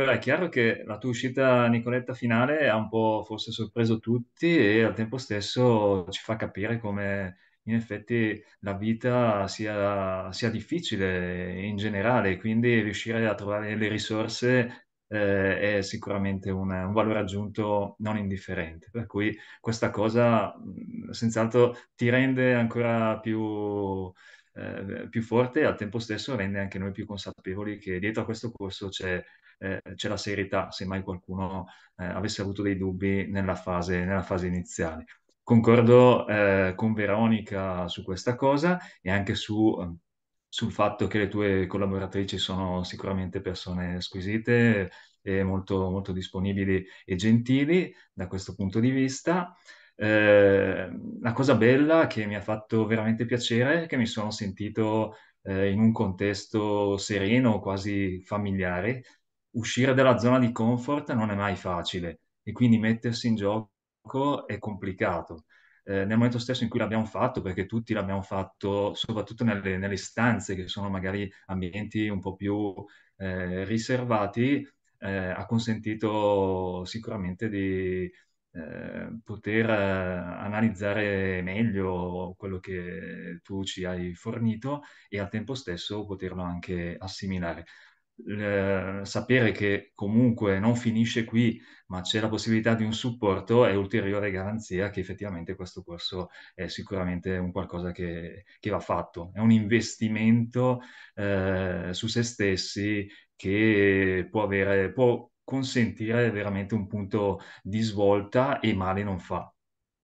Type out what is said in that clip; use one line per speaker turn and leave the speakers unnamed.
Allora è chiaro che la tua uscita, Nicoletta, finale ha un po' forse sorpreso tutti e al tempo stesso ci fa capire come in effetti la vita sia, sia difficile in generale, quindi riuscire a trovare le risorse eh, è sicuramente un, un, valore aggiunto non indifferente. Per cui questa cosa mm, senz'altro ti rende ancora più, eh, più forte e al tempo stesso rende anche noi più consapevoli che dietro a questo corso c'è eh, c'è la serietà, se mai qualcuno eh, avesse avuto dei dubbi nella fase, nella fase iniziale. Concordo eh, con Veronica su questa cosa e anche su, ehm, sul fatto che le tue collaboratrici sono sicuramente persone squisite e molto, molto disponibili e gentili da questo punto di vista. Eh, la cosa bella che mi ha fatto veramente piacere è che mi sono sentito eh, in un contesto sereno, quasi familiare, uscire dalla zona di comfort non è mai facile e quindi mettersi in gioco è complicato. Eh, nel momento stesso in cui l'abbiamo fatto, perché tutti l'abbiamo fatto, soprattutto nelle, nelle stanze che sono magari ambienti un po' più eh, riservati, eh, ha consentito sicuramente di eh, poter eh, analizzare meglio quello che tu ci hai fornito e al tempo stesso poterlo anche assimilare. Eh, sapere che comunque non finisce qui, ma c'è la possibilità di un supporto è ulteriore garanzia che effettivamente questo corso è sicuramente un qualcosa che, che va fatto. È un investimento eh, su se stessi che può, avere, può consentire veramente un punto di svolta e male non fa.